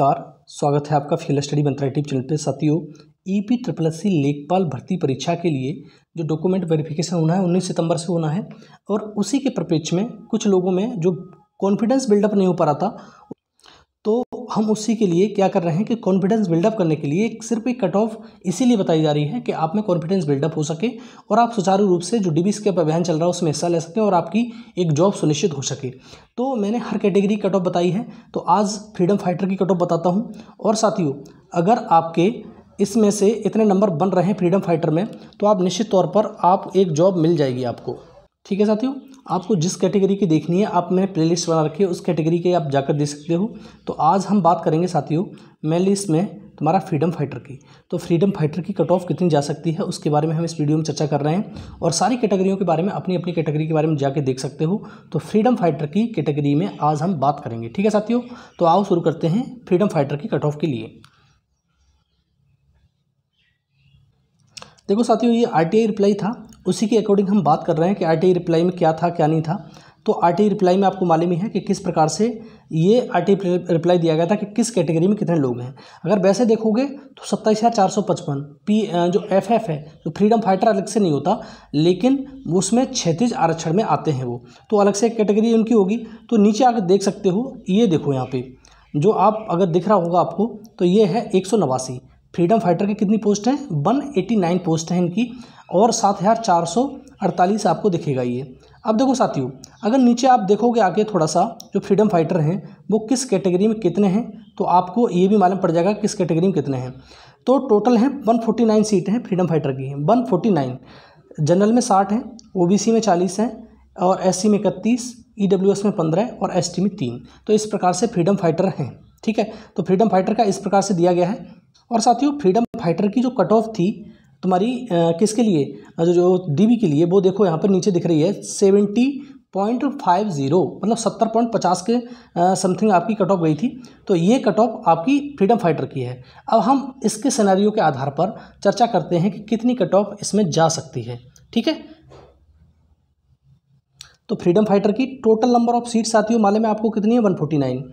नमस्कार स्वागत है आपका फील्ड स्टडी मंत्रालय यूट्यूब चैनल पे साथियों ई पी ट्रिपल सी लेखपाल भर्ती परीक्षा के लिए जो डॉक्यूमेंट वेरिफिकेशन होना है 19 सितंबर से होना है और उसी के परिप्रेक्ष्य में कुछ लोगों में जो कॉन्फिडेंस बिल्डअप नहीं हो पा रहा था तो हम उसी के लिए क्या कर रहे हैं कि कॉन्फिडेंस बिल्डअप करने के लिए सिर्फ एक कट ऑफ इसीलिए बताई जा रही है कि आप में कॉन्फिडेंस बिल्डअप हो सके और आप सुचारू रूप से जो डी स्केप अभियान चल रहा है उसमें हिस्सा ले सकें और आपकी एक जॉब सुनिश्चित हो सके तो मैंने हर कैटेगरी कट ऑफ बताई है तो आज फ्रीडम फाइटर की कट ऑफ बताता हूँ और साथियों अगर आपके इसमें से इतने नंबर बन रहे हैं फ्रीडम फाइटर में तो आप निश्चित तौर पर आप एक जॉब मिल जाएगी आपको ठीक है साथियों आपको जिस कैटेगरी की देखनी है आप मैंने प्लेलिस्ट बना रखी है उस कैटेगरी के आप जाकर देख सकते हो तो आज हम बात करेंगे साथियों मेल लिस्ट में तुम्हारा फ्रीडम फाइटर की तो फ्रीडम फाइटर की कट ऑफ कितनी जा सकती है उसके बारे में हम इस वीडियो में चर्चा कर रहे हैं और सारी कैटेगरियों के बारे में अपनी अपनी कैटेगरी के बारे में जाके देख सकते हो तो फ्रीडम फाइटर की कैटेगरी में आज हम बात करेंगे ठीक है साथियों तो आओ शुरू करते हैं फ्रीडम फाइटर की कट ऑफ के लिए देखो साथियों ये आर रिप्लाई था उसी के अकॉर्डिंग हम बात कर रहे हैं कि आर रिप्लाई में क्या था क्या नहीं था तो आर रिप्लाई में आपको मालूम ही है कि किस प्रकार से ये आर रिप्लाई दिया गया था कि किस कैटेगरी में कितने लोग हैं अगर वैसे देखोगे तो सत्ताईस हज़ार चार सौ पचपन पी जो एफ एफ है जो फ्रीडम फाइटर अलग से नहीं होता लेकिन उसमें क्षेत्रीय आरक्षण में आते हैं वो तो अलग से एक कैटेगरी उनकी होगी तो नीचे आकर देख सकते हो ये देखो यहाँ पर जो आप अगर दिख रहा होगा आपको तो ये है एक फ्रीडम फाइटर की कितनी पोस्ट हैं वन एटी नाइन पोस्ट हैं इनकी और सात हज़ार चार सौ अड़तालीस आपको दिखेगा ये अब देखो साथियों अगर नीचे आप देखोगे आगे थोड़ा सा जो फ्रीडम फाइटर हैं वो किस कैटेगरी में कितने हैं तो आपको ये भी मालूम पड़ जाएगा किस कैटेगरी में कितने हैं तो टोटल हैं नाइन सीटें हैं फ्रीडम फाइटर की हैं नाइन जनरल में साठ हैं सी में चालीस हैं और सी में इकतीस एस में पंद्रह और टी में तीन तो इस प्रकार से फ्रीडम फाइटर हैं ठीक है तो फ्रीडम फाइटर का इस प्रकार से दिया गया है और साथियों फ्रीडम फाइटर की जो कट ऑफ थी तुम्हारी किसके लिए जो जो डी के लिए वो देखो यहाँ पर नीचे दिख रही है सेवेंटी पॉइंट फाइव जीरो मतलब सत्तर पॉइंट पचास के समथिंग आपकी कट ऑफ गई थी तो ये कट ऑफ आपकी फ्रीडम फाइटर की है अब हम इसके सिनेरियो के आधार पर चर्चा करते हैं कि कितनी कट ऑफ इसमें जा सकती है ठीक है तो फ्रीडम फाइटर की टोटल नंबर ऑफ सीट्स आती हो माले में आपको कितनी है वन फोर्टी नाइन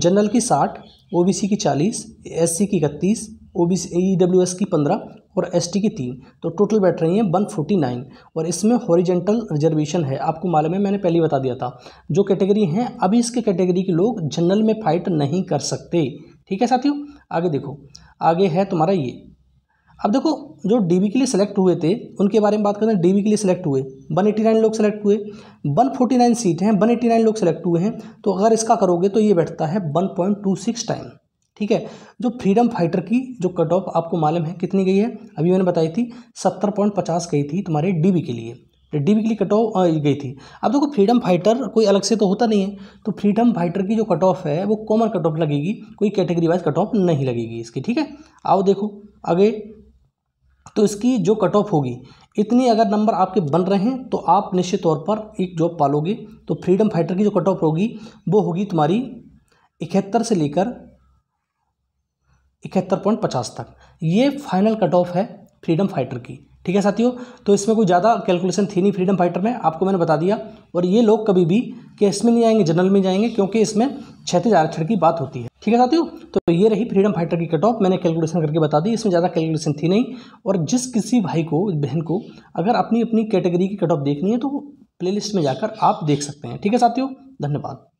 जनरल की साठ ओ की चालीस एस की इकतीस O B C E W S की पंद्रह और एस की तीन तो टोटल बैठ रही हैं वन फोर्टी नाइन और इसमें हॉरिजेंटल रिजर्वेशन है आपको मालूम है मैंने पहले बता दिया था जो कैटेगरी हैं अभी इसके कैटेगरी के लोग जनरल में फाइट नहीं कर सकते ठीक है साथियों आगे देखो आगे है तुम्हारा ये अब देखो जो डी के लिए सेलेक्ट हुए थे उनके बारे में बात करते हैं डीबी के लिए सेलेक्ट हुए नाइन लोग सेलेक्ट हुए 149 सीट हैं नाइन लोग सेलेक्ट हुए हैं तो अगर इसका करोगे तो ये बैठता है सिक्स टाइम ठीक है जो फ्रीडम फाइटर की जो कट ऑफ आपको मालूम है कितनी गई है अभी मैंने बताई थी सत्तर पॉइंट पचास गई थी तुम्हारे डी के लिए डी तो के लिए कट ऑफ गई थी अब देखो फ्रीडम फाइटर कोई अलग से तो होता नहीं है तो फ्रीडम फाइटर की जो कट ऑफ है वो कॉमन कट ऑफ लगेगी कोई कैटेगरी वाइज कट ऑफ नहीं लगेगी इसकी ठीक है आओ देखो आगे तो इसकी जो कट ऑफ होगी इतनी अगर नंबर आपके बन रहे हैं तो आप निश्चित तौर पर एक जॉब पालोगे तो फ्रीडम फाइटर की जो कट ऑफ होगी वो होगी तुम्हारी इकहत्तर से लेकर इकहत्तर पॉइंट पचास तक ये फाइनल कट ऑफ है फ्रीडम फाइटर की ठीक है साथियों तो इसमें कोई ज़्यादा कैलकुलेशन थी नहीं फ्रीडम फाइटर में आपको मैंने बता दिया और ये लोग कभी भी केस में नहीं आएंगे जनरल में जाएंगे क्योंकि इसमें क्षतिज आरक्षण की बात होती है ठीक है साथियों तो ये रही फ्रीडम फाइटर की कट ऑफ मैंने कैलकुलेशन करके बता दी इसमें ज़्यादा कैलकुलेशन थी नहीं और जिस किसी भाई को बहन को अगर अपनी अपनी कैटेगरी की कट ऑफ देखनी है तो प्ले में जाकर आप देख सकते हैं ठीक है साथियों धन्यवाद